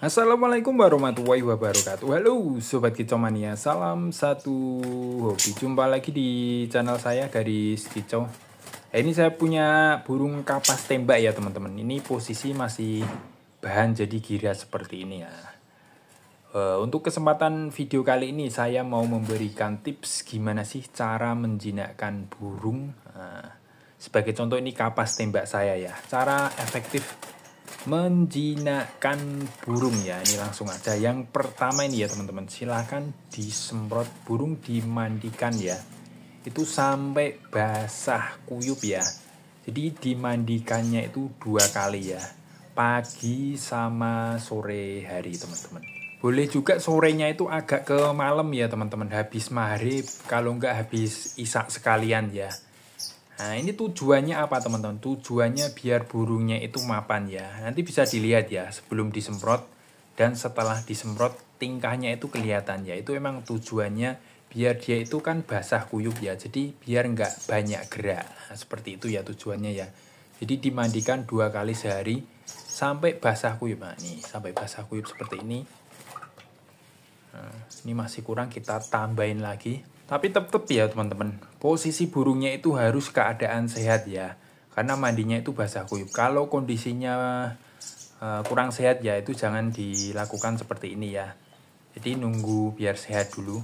Assalamualaikum warahmatullahi wabarakatuh Halo Sobat Kicomania Salam satu hobi Jumpa lagi di channel saya Garis Kicau eh, Ini saya punya burung kapas tembak ya teman-teman Ini posisi masih bahan jadi giras seperti ini ya eh, untuk kesempatan video kali ini saya mau memberikan tips gimana sih cara menjinakkan burung. Eh, sebagai contoh ini kapas tembak saya ya. Cara efektif menjinakkan burung ya ini langsung aja yang pertama ini ya teman-teman silahkan disemprot burung dimandikan ya itu sampai basah kuyup ya jadi dimandikannya itu dua kali ya pagi sama sore hari teman-teman boleh juga sorenya itu agak ke malam ya teman-teman habis maghrib kalau enggak habis isak sekalian ya Nah, ini tujuannya apa teman-teman? Tujuannya biar burungnya itu mapan ya. Nanti bisa dilihat ya sebelum disemprot dan setelah disemprot tingkahnya itu kelihatan ya. Itu emang tujuannya biar dia itu kan basah kuyup ya. Jadi biar nggak banyak gerak. Nah, seperti itu ya tujuannya ya. Jadi dimandikan dua kali sehari sampai basah kuyup. Nah, nih, sampai basah kuyup seperti ini. Nah, ini masih kurang kita tambahin lagi. Tapi tetap ya teman-teman, posisi burungnya itu harus keadaan sehat ya. Karena mandinya itu basah kuyup. Kalau kondisinya uh, kurang sehat ya itu jangan dilakukan seperti ini ya. Jadi nunggu biar sehat dulu.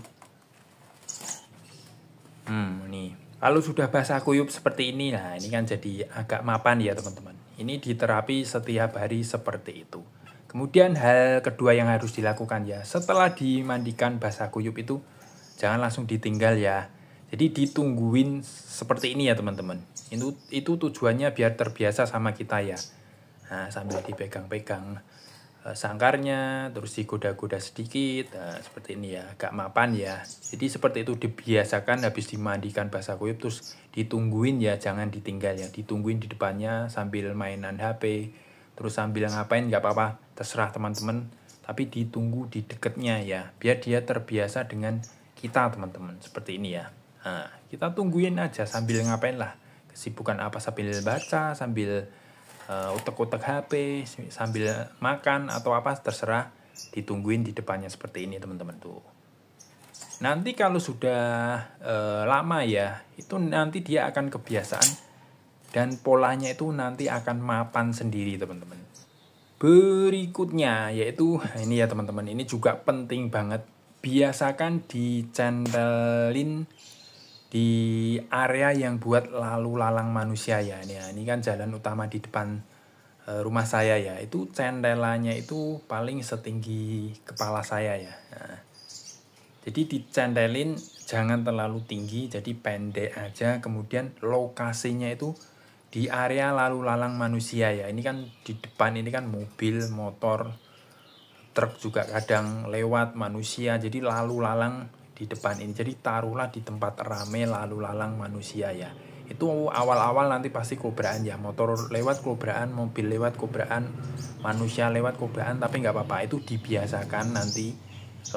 Hmm, nih. Kalau sudah basah kuyup seperti ini, nah ini kan jadi agak mapan ya teman-teman. Ini diterapi setiap hari seperti itu. Kemudian hal kedua yang harus dilakukan ya, setelah dimandikan basah kuyup itu jangan langsung ditinggal ya jadi ditungguin seperti ini ya teman-teman itu itu tujuannya biar terbiasa sama kita ya nah sambil dipegang-pegang eh, sangkarnya terus digoda-goda sedikit nah, seperti ini ya gak mapan ya jadi seperti itu dibiasakan habis dimandikan basah kuyup terus ditungguin ya jangan ditinggal ya ditungguin di depannya sambil mainan HP terus sambil ngapain nggak apa-apa terserah teman-teman tapi ditunggu di dekatnya ya biar dia terbiasa dengan kita teman-teman seperti ini ya nah, kita tungguin aja sambil ngapain lah kesibukan apa sambil baca sambil uh, eh, utek-utek HP sambil makan atau apa terserah ditungguin di depannya seperti ini teman-teman tuh nanti kalau sudah e, lama ya itu nanti dia akan kebiasaan dan polanya itu nanti akan mapan sendiri teman-teman berikutnya yaitu ini ya teman-teman ini juga penting banget biasakan dicentelin di area yang buat lalu lalang manusia ya ini, ya, ini kan jalan utama di depan e, rumah saya ya itu cendelanya itu paling setinggi kepala saya ya nah, jadi dicentelin jangan terlalu tinggi jadi pendek aja kemudian lokasinya itu di area lalu lalang manusia ya ini kan di depan ini kan mobil motor truk juga kadang lewat manusia jadi lalu lalang di depan ini jadi taruhlah di tempat rame lalu lalang manusia ya itu awal-awal nanti pasti kobraan ya motor lewat kobraan mobil lewat kobraan manusia lewat kobraan tapi nggak apa-apa itu dibiasakan nanti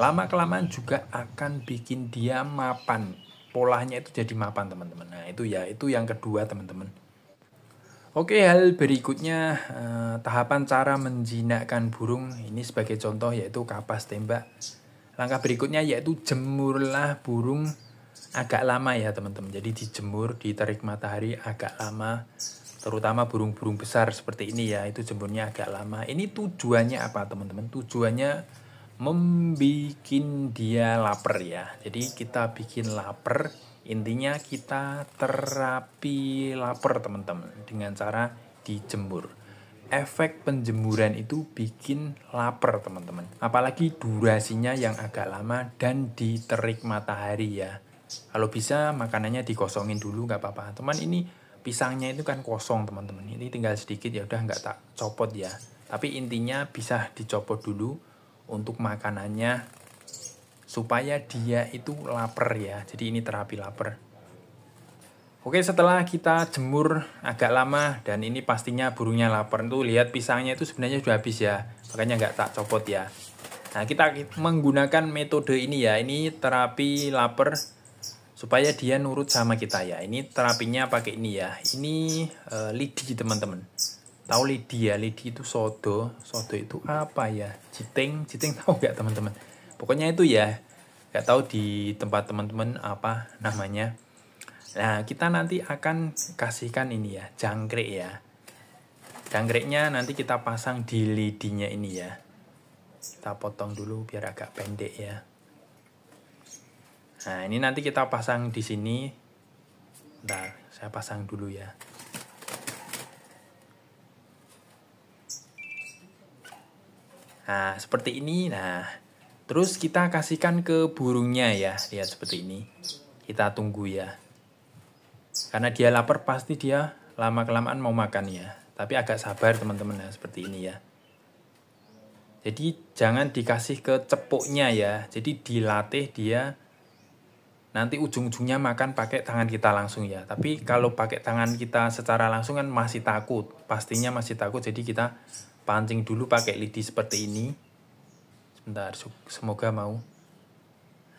lama kelamaan juga akan bikin dia mapan polanya itu jadi mapan teman-teman nah itu ya itu yang kedua teman-teman Oke, hal berikutnya eh, tahapan cara menjinakkan burung ini sebagai contoh yaitu kapas tembak. Langkah berikutnya yaitu jemurlah burung agak lama ya teman-teman. Jadi dijemur di terik matahari agak lama, terutama burung-burung besar seperti ini ya, itu jemurnya agak lama. Ini tujuannya apa teman-teman? Tujuannya membuat dia lapar ya. Jadi kita bikin lapar Intinya kita terapi lapar teman-teman dengan cara dijemur. Efek penjemuran itu bikin lapar teman-teman. Apalagi durasinya yang agak lama dan di terik matahari ya. Kalau bisa makanannya dikosongin dulu nggak apa-apa. Teman ini pisangnya itu kan kosong teman-teman. Ini tinggal sedikit ya udah nggak tak copot ya. Tapi intinya bisa dicopot dulu untuk makanannya supaya dia itu lapar ya. Jadi ini terapi lapar. Oke, setelah kita jemur agak lama dan ini pastinya burungnya lapar. Tuh lihat pisangnya itu sebenarnya sudah habis ya. Makanya nggak tak copot ya. Nah, kita menggunakan metode ini ya. Ini terapi lapar supaya dia nurut sama kita ya. Ini terapinya pakai ini ya. Ini e, lidi teman-teman. Tahu lidi ya? Lidi itu sodo. Sodo itu apa ya? Citing, citing tahu nggak teman-teman? pokoknya itu ya nggak tahu di tempat teman-teman apa namanya nah kita nanti akan kasihkan ini ya jangkrik ya jangkriknya nanti kita pasang di lidinya ini ya kita potong dulu biar agak pendek ya nah ini nanti kita pasang di sini Bentar, saya pasang dulu ya. Nah, seperti ini. Nah, Terus kita kasihkan ke burungnya ya, lihat seperti ini. Kita tunggu ya. Karena dia lapar pasti dia lama-kelamaan mau makan ya. Tapi agak sabar teman-teman ya, seperti ini ya. Jadi jangan dikasih ke cepuknya ya. Jadi dilatih dia nanti ujung-ujungnya makan pakai tangan kita langsung ya. Tapi kalau pakai tangan kita secara langsung kan masih takut. Pastinya masih takut. Jadi kita pancing dulu pakai lidi seperti ini ntar semoga mau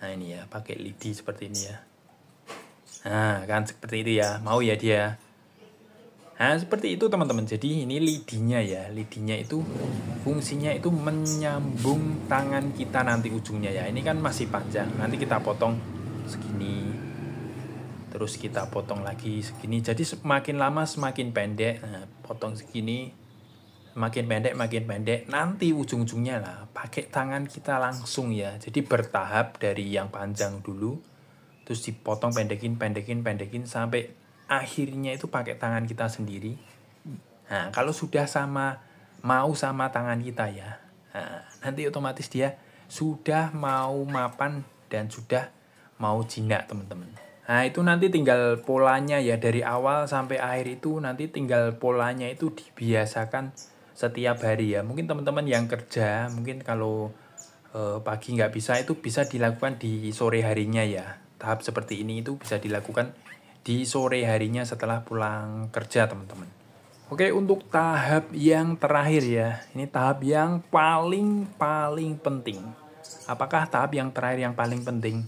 nah ini ya pakai lidi seperti ini ya nah kan seperti itu ya mau ya dia nah seperti itu teman-teman jadi ini lidinya ya lidinya itu fungsinya itu menyambung tangan kita nanti ujungnya ya ini kan masih panjang nanti kita potong segini terus kita potong lagi segini jadi semakin lama semakin pendek nah, potong segini makin pendek makin pendek nanti ujung-ujungnya lah pakai tangan kita langsung ya jadi bertahap dari yang panjang dulu terus dipotong pendekin pendekin pendekin sampai akhirnya itu pakai tangan kita sendiri nah kalau sudah sama mau sama tangan kita ya nah, nanti otomatis dia sudah mau mapan dan sudah mau jinak teman-teman Nah itu nanti tinggal polanya ya dari awal sampai akhir itu nanti tinggal polanya itu dibiasakan setiap hari ya mungkin teman-teman yang kerja mungkin kalau e, pagi nggak bisa itu bisa dilakukan di sore harinya ya tahap seperti ini itu bisa dilakukan di sore harinya setelah pulang kerja teman-teman Oke untuk tahap yang terakhir ya ini tahap yang paling paling penting apakah tahap yang terakhir yang paling penting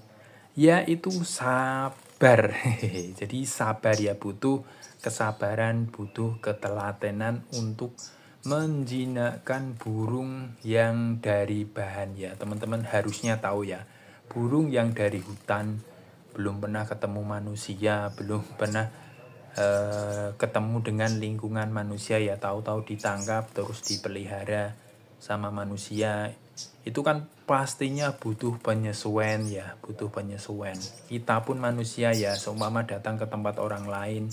yaitu sabar jadi sabar ya butuh kesabaran butuh ketelatenan untuk menjinakkan burung yang dari bahan ya teman-teman harusnya tahu ya burung yang dari hutan belum pernah ketemu manusia belum pernah uh, ketemu dengan lingkungan manusia ya tahu-tahu ditangkap terus dipelihara sama manusia itu kan pastinya butuh penyesuaian ya butuh penyesuaian kita pun manusia ya seumpama datang ke tempat orang lain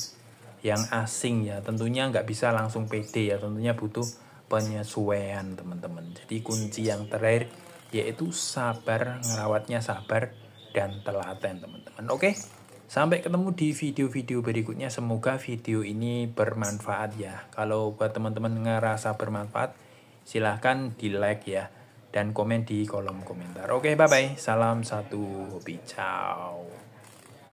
yang asing ya tentunya nggak bisa langsung PD ya tentunya butuh penyesuaian teman-teman jadi kunci yang terakhir yaitu sabar ngerawatnya sabar dan telaten teman-teman oke sampai ketemu di video-video berikutnya semoga video ini bermanfaat ya kalau buat teman-teman ngerasa bermanfaat silahkan di like ya dan komen di kolom komentar oke bye bye salam satu hobi ciao